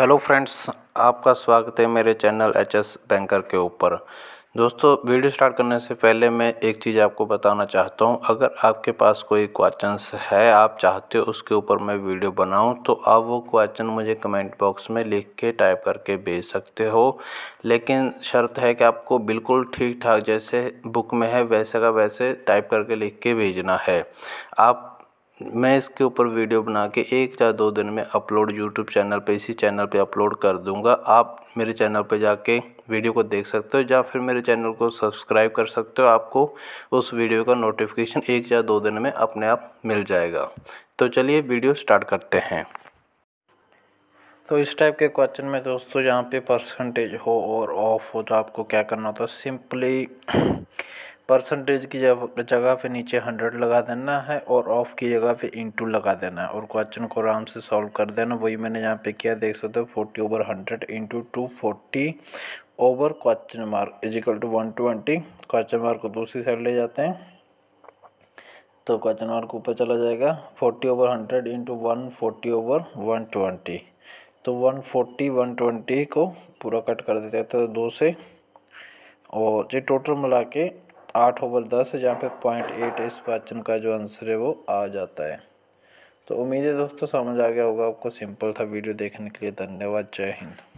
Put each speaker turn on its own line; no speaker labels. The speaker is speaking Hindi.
हेलो फ्रेंड्स आपका स्वागत है मेरे चैनल एच एस बैंकर के ऊपर दोस्तों वीडियो स्टार्ट करने से पहले मैं एक चीज़ आपको बताना चाहता हूं अगर आपके पास कोई क्वेश्चंस है आप चाहते हो उसके ऊपर मैं वीडियो बनाऊं तो आप वो क्वेश्चन मुझे कमेंट बॉक्स में लिख के टाइप करके भेज सकते हो लेकिन शर्त है कि आपको बिल्कुल ठीक ठाक जैसे बुक में है वैसे का वैसे टाइप करके लिख के भेजना है आप मैं इसके ऊपर वीडियो बना के एक या दो दिन में अपलोड यूट्यूब चैनल पे इसी चैनल पे अपलोड कर दूंगा आप मेरे चैनल पे जाके वीडियो को देख सकते हो या फिर मेरे चैनल को सब्सक्राइब कर सकते हो आपको उस वीडियो का नोटिफिकेशन एक या दो दिन में अपने आप मिल जाएगा तो चलिए वीडियो स्टार्ट करते हैं तो इस टाइप के क्वेश्चन में दोस्तों यहाँ पे परसेंटेज हो और ऑफ हो तो आपको क्या करना होता है सिंपली परसेंटेज की जगह पे नीचे हंड्रेड लगा देना है और ऑफ़ की जगह पे इंटू लगा देना है और क्वेश्चन को आराम से सॉल्व कर देना वही मैंने यहाँ पे किया देख सकते हो forty over hundred into two forty over question mark equal to one twenty question mark को दूसरी साइड ले जाते हैं तो क्वेश्चन मार्क ऊपर चला जाएगा forty over hundred into one forty over one twenty तो वन फोर्टी वन ट्वेंटी को पूरा कट कर देते हैं तो दो से और जी टोटल मिला के आठ ओवर दस है जहाँ पे पॉइंट एट इस क्वेश्चन का जो आंसर है वो आ जाता है तो उम्मीद है दोस्तों समझ आ गया होगा आपको सिंपल था वीडियो देखने के लिए धन्यवाद जय हिंद